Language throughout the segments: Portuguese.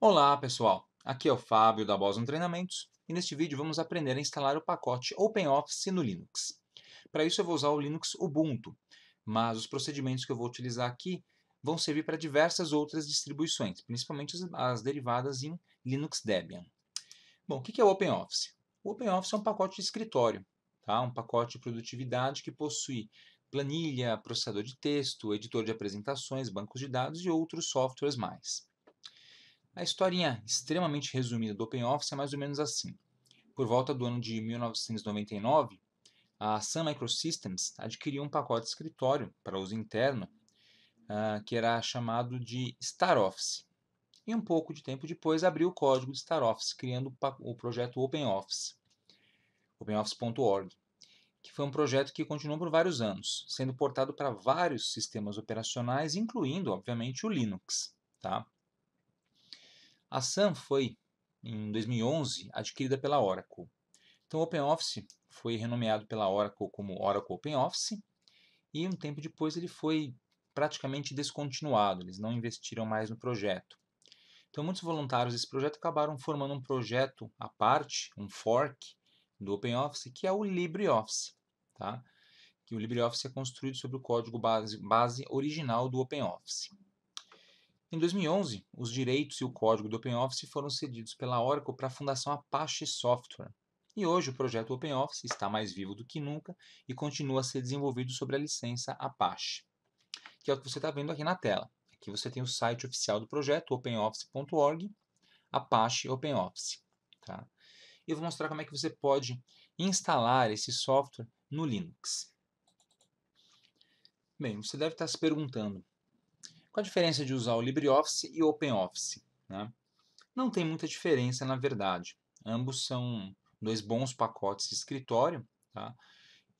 Olá pessoal, aqui é o Fábio da Boson Treinamentos e neste vídeo vamos aprender a instalar o pacote OpenOffice no Linux. Para isso eu vou usar o Linux Ubuntu, mas os procedimentos que eu vou utilizar aqui vão servir para diversas outras distribuições, principalmente as derivadas em Linux Debian. Bom, o que é o OpenOffice? O OpenOffice é um pacote de escritório, tá? um pacote de produtividade que possui planilha, processador de texto, editor de apresentações, bancos de dados e outros softwares mais. A historinha extremamente resumida do Open Office é mais ou menos assim. Por volta do ano de 1999, a Sun Microsystems adquiriu um pacote de escritório para uso interno uh, que era chamado de StarOffice E um pouco de tempo depois abriu o código de StarOffice, criando o projeto OpenOffice, openoffice.org, que foi um projeto que continuou por vários anos, sendo portado para vários sistemas operacionais, incluindo, obviamente, o Linux. Tá? A SAM foi, em 2011, adquirida pela Oracle. Então, o OpenOffice foi renomeado pela Oracle como Oracle OpenOffice e um tempo depois ele foi praticamente descontinuado, eles não investiram mais no projeto. Então, muitos voluntários desse projeto acabaram formando um projeto à parte, um fork do OpenOffice, que é o LibreOffice. Tá? Que o LibreOffice é construído sobre o código base, base original do OpenOffice. Em 2011, os direitos e o código do OpenOffice foram cedidos pela Oracle para a Fundação Apache Software. E hoje o projeto OpenOffice está mais vivo do que nunca e continua a ser desenvolvido sobre a licença Apache, que é o que você está vendo aqui na tela. Aqui você tem o site oficial do projeto, openoffice.org, Apache OpenOffice. Tá? Eu vou mostrar como é que você pode instalar esse software no Linux. Bem, você deve estar tá se perguntando, qual a diferença de usar o LibreOffice e o OpenOffice? Né? Não tem muita diferença, na verdade. Ambos são dois bons pacotes de escritório, tá?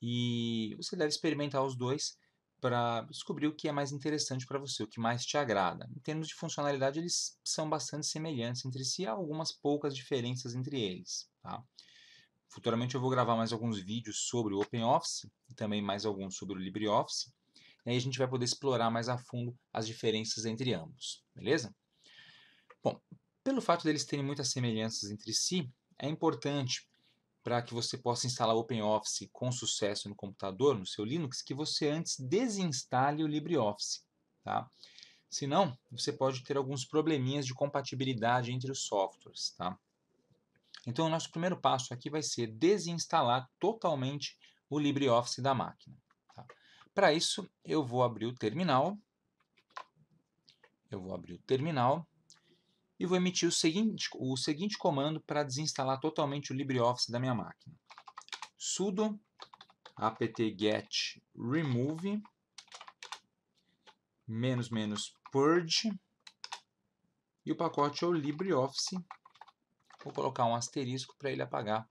e você deve experimentar os dois para descobrir o que é mais interessante para você, o que mais te agrada. Em termos de funcionalidade, eles são bastante semelhantes entre si, há algumas poucas diferenças entre eles. Tá? Futuramente eu vou gravar mais alguns vídeos sobre o OpenOffice e também mais alguns sobre o LibreOffice aí a gente vai poder explorar mais a fundo as diferenças entre ambos, beleza? Bom, pelo fato deles terem muitas semelhanças entre si, é importante para que você possa instalar o OpenOffice com sucesso no computador, no seu Linux, que você antes desinstale o LibreOffice, tá? Senão, você pode ter alguns probleminhas de compatibilidade entre os softwares, tá? Então, o nosso primeiro passo aqui vai ser desinstalar totalmente o LibreOffice da máquina. Tá? Para isso, eu vou abrir o terminal. Eu vou abrir o terminal e vou emitir o seguinte, o seguinte comando para desinstalar totalmente o LibreOffice da minha máquina. sudo apt-get remove menos menos purge e o pacote é o LibreOffice. Vou colocar um asterisco para ele apagar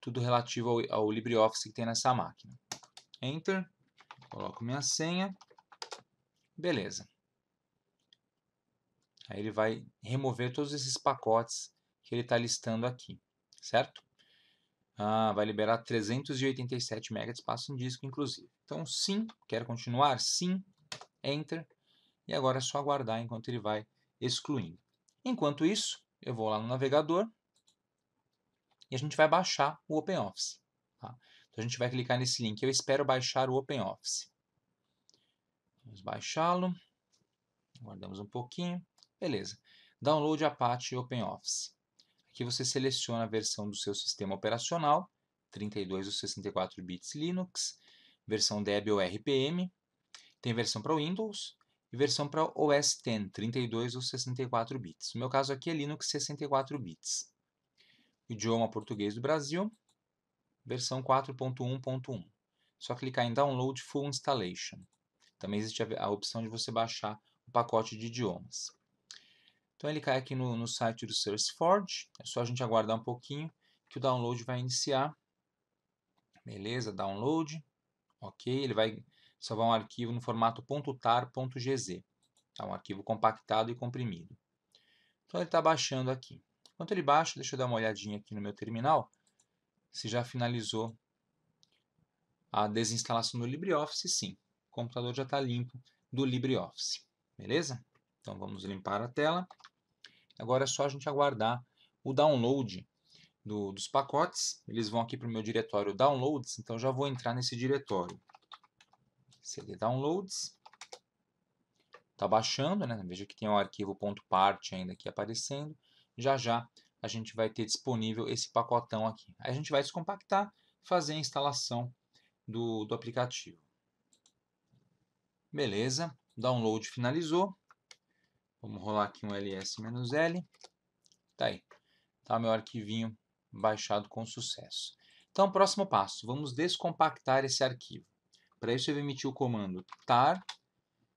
tudo relativo ao, ao LibreOffice que tem nessa máquina. Enter coloco minha senha, beleza. Aí ele vai remover todos esses pacotes que ele está listando aqui, certo? Ah, vai liberar 387 MB de espaço em disco, inclusive. Então, sim, quero continuar? Sim, Enter. E agora é só aguardar enquanto ele vai excluindo. Enquanto isso, eu vou lá no navegador e a gente vai baixar o OpenOffice. Tá? Então a gente vai clicar nesse link. Eu espero baixar o OpenOffice. Vamos baixá-lo. Guardamos um pouquinho. Beleza. Download Apache OpenOffice. Aqui você seleciona a versão do seu sistema operacional, 32 ou 64 bits Linux, versão Debian ou RPM, tem versão para Windows e versão para OS X, 32 ou 64 bits. No meu caso aqui é Linux 64 bits. Idioma português do Brasil, versão 4.1.1. Só clicar em Download Full Installation. Também existe a, a opção de você baixar o pacote de idiomas. Então ele cai aqui no, no site do SourceForge, é só a gente aguardar um pouquinho que o download vai iniciar. Beleza, download, ok, ele vai salvar um arquivo no formato .tar.gz, é um arquivo compactado e comprimido. Então ele está baixando aqui. Enquanto ele baixa, deixa eu dar uma olhadinha aqui no meu terminal, se já finalizou a desinstalação do LibreOffice, sim. O computador já está limpo do LibreOffice. Beleza? Então vamos limpar a tela. Agora é só a gente aguardar o download do, dos pacotes. Eles vão aqui para o meu diretório Downloads, então já vou entrar nesse diretório. CD Downloads. Está baixando, né? Veja que tem o arquivo .part ainda aqui aparecendo. Já já a gente vai ter disponível esse pacotão aqui. Aí a gente vai descompactar e fazer a instalação do, do aplicativo. Beleza, download finalizou. Vamos rolar aqui um ls-l. Tá aí, tá meu arquivinho baixado com sucesso. Então, próximo passo, vamos descompactar esse arquivo. Para isso, eu vou emitir o comando tar,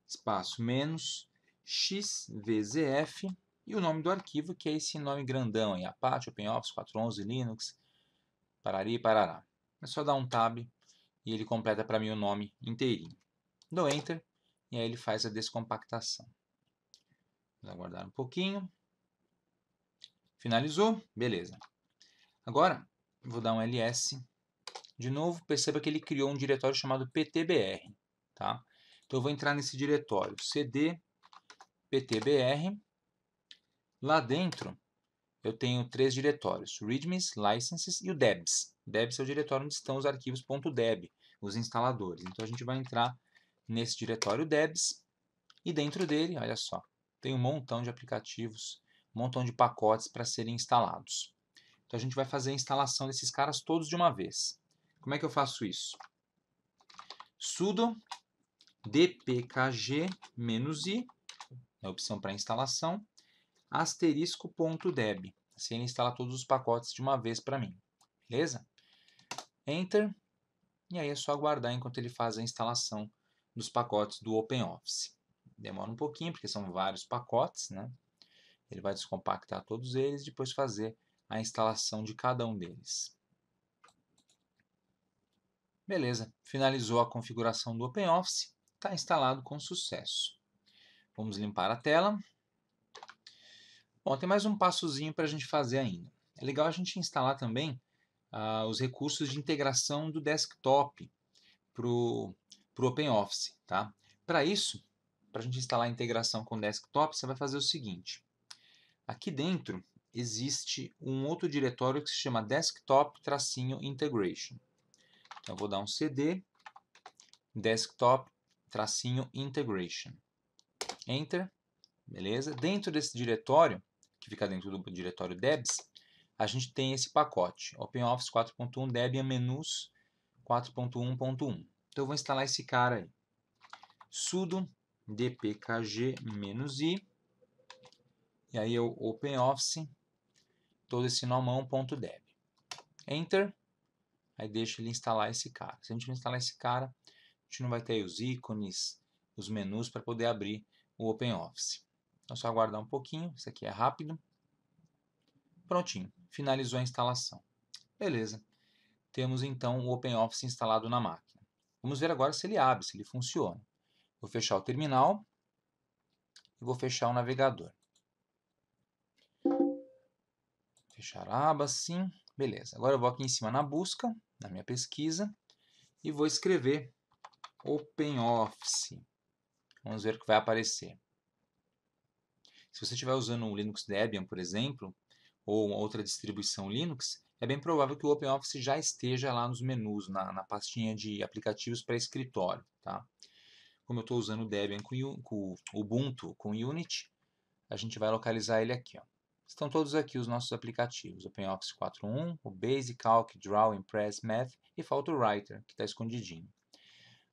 espaço, menos, xvzf, e o nome do arquivo, que é esse nome grandão aí, Apache, OpenOffice, 411, Linux, parari e parará. É só dar um tab e ele completa para mim o nome inteirinho. Dou Enter e aí ele faz a descompactação. Vamos aguardar um pouquinho. Finalizou, beleza. Agora, vou dar um ls de novo. Perceba que ele criou um diretório chamado ptbr. Tá? Então, eu vou entrar nesse diretório, cd ptbr Lá dentro, eu tenho três diretórios, readmes, licenses e o debs. Debs é o diretório onde estão os arquivos .deb, os instaladores. Então, a gente vai entrar nesse diretório debs e dentro dele, olha só, tem um montão de aplicativos, um montão de pacotes para serem instalados. Então, a gente vai fazer a instalação desses caras todos de uma vez. Como é que eu faço isso? sudo dpkg-i, é a opção para instalação, asterisco.deb. Assim ele instala todos os pacotes de uma vez para mim. Beleza? Enter. E aí é só aguardar enquanto ele faz a instalação dos pacotes do OpenOffice. Demora um pouquinho, porque são vários pacotes, né? Ele vai descompactar todos eles e depois fazer a instalação de cada um deles. Beleza, finalizou a configuração do OpenOffice, está instalado com sucesso. Vamos limpar a tela, Bom, tem mais um passozinho para a gente fazer ainda. É legal a gente instalar também ah, os recursos de integração do desktop para o OpenOffice. Tá? Para isso, para a gente instalar a integração com o desktop, você vai fazer o seguinte. Aqui dentro existe um outro diretório que se chama desktop-integration. Então eu vou dar um cd desktop-integration. Enter, beleza? Dentro desse diretório que fica dentro do diretório Debs, a gente tem esse pacote, OpenOffice 4.1 Debian Menus 4.1.1. Então eu vou instalar esse cara aí. sudo dpkg-i e aí eu OpenOffice todo esse nomão.deb. Enter, aí deixa ele instalar esse cara. Se a gente não instalar esse cara, a gente não vai ter os ícones, os menus para poder abrir o OpenOffice. É só aguardar um pouquinho, isso aqui é rápido. Prontinho, finalizou a instalação. Beleza. Temos então o OpenOffice instalado na máquina. Vamos ver agora se ele abre, se ele funciona. Vou fechar o terminal e vou fechar o navegador. Fechar a aba, sim. Beleza. Agora eu vou aqui em cima na busca, na minha pesquisa, e vou escrever OpenOffice. Vamos ver o que vai aparecer. Se você estiver usando um Linux Debian, por exemplo, ou outra distribuição Linux, é bem provável que o OpenOffice já esteja lá nos menus, na, na pastinha de aplicativos para escritório. Tá? Como eu estou usando o Debian com, com Ubuntu, com Unity, a gente vai localizar ele aqui. Ó. Estão todos aqui os nossos aplicativos, OpenOffice 4.1, o Basic, Calc, Draw, Impress, Math e falta o Writer, que está escondidinho.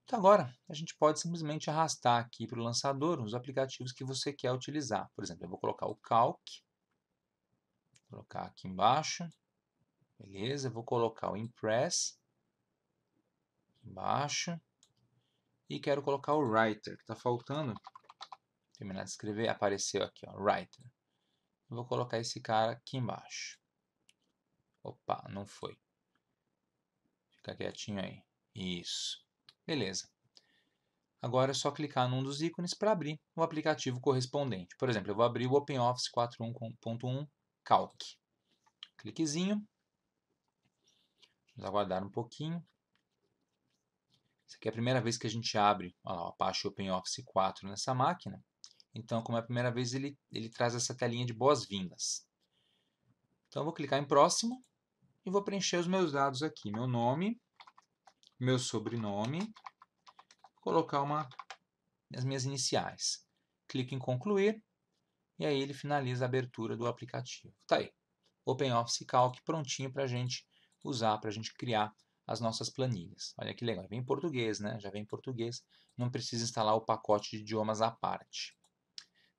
Então agora a gente pode simplesmente arrastar aqui para o lançador os aplicativos que você quer utilizar. Por exemplo, eu vou colocar o Calc, colocar aqui embaixo, beleza, vou colocar o Impress, embaixo, e quero colocar o Writer, que está faltando, terminar de escrever, apareceu aqui, ó, Writer. vou colocar esse cara aqui embaixo. Opa, não foi. Fica quietinho aí. Isso. Beleza. Agora é só clicar num dos ícones para abrir o aplicativo correspondente. Por exemplo, eu vou abrir o OpenOffice 4.1.1 Calc. Cliquezinho. Vamos aguardar um pouquinho. Essa aqui é a primeira vez que a gente abre lá, o Apache OpenOffice 4 nessa máquina. Então, como é a primeira vez, ele, ele traz essa telinha de boas-vindas. Então, eu vou clicar em próximo e vou preencher os meus dados aqui. Meu nome, meu sobrenome, colocar uma, as minhas iniciais. clique em concluir e aí ele finaliza a abertura do aplicativo. Tá aí. OpenOffice Calc prontinho para a gente usar, para a gente criar as nossas planilhas. Olha que legal, vem em português, né? Já vem em português, não precisa instalar o pacote de idiomas à parte.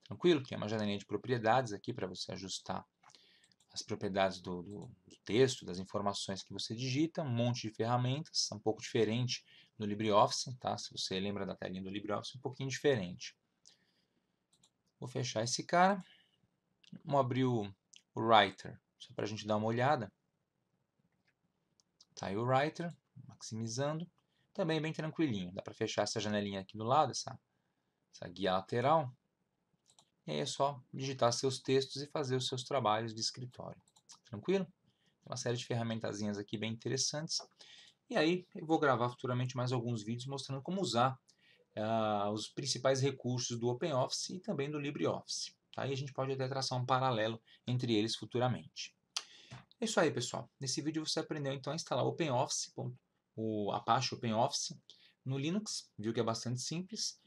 Tranquilo? Tem uma janelinha de propriedades aqui para você ajustar as propriedades do, do, do, texto, das informações que você digita, um monte de ferramentas, um pouco diferente no LibreOffice, tá? Se você lembra da telinha do LibreOffice, um pouquinho diferente. Vou fechar esse cara. Vamos abrir o, Writer, só para a gente dar uma olhada. Tá aí o Writer, maximizando. Também bem tranquilinho, dá para fechar essa janelinha aqui do lado, essa, essa guia lateral. E aí é só digitar seus textos e fazer os seus trabalhos de escritório. Tranquilo? Uma série de ferramentazinhas aqui bem interessantes. E aí eu vou gravar futuramente mais alguns vídeos mostrando como usar uh, os principais recursos do OpenOffice e também do LibreOffice. Tá? E a gente pode até traçar um paralelo entre eles futuramente. É isso aí, pessoal. Nesse vídeo você aprendeu então a instalar o OpenOffice, o Apache OpenOffice no Linux, viu que é bastante simples,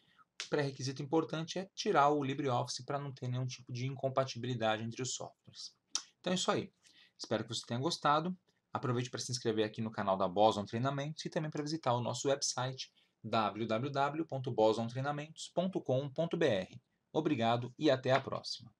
pré-requisito importante é tirar o LibreOffice para não ter nenhum tipo de incompatibilidade entre os softwares. Então é isso aí. Espero que você tenha gostado. Aproveite para se inscrever aqui no canal da Boson Treinamentos e também para visitar o nosso website www.bosontreinamentos.com.br. Obrigado e até a próxima.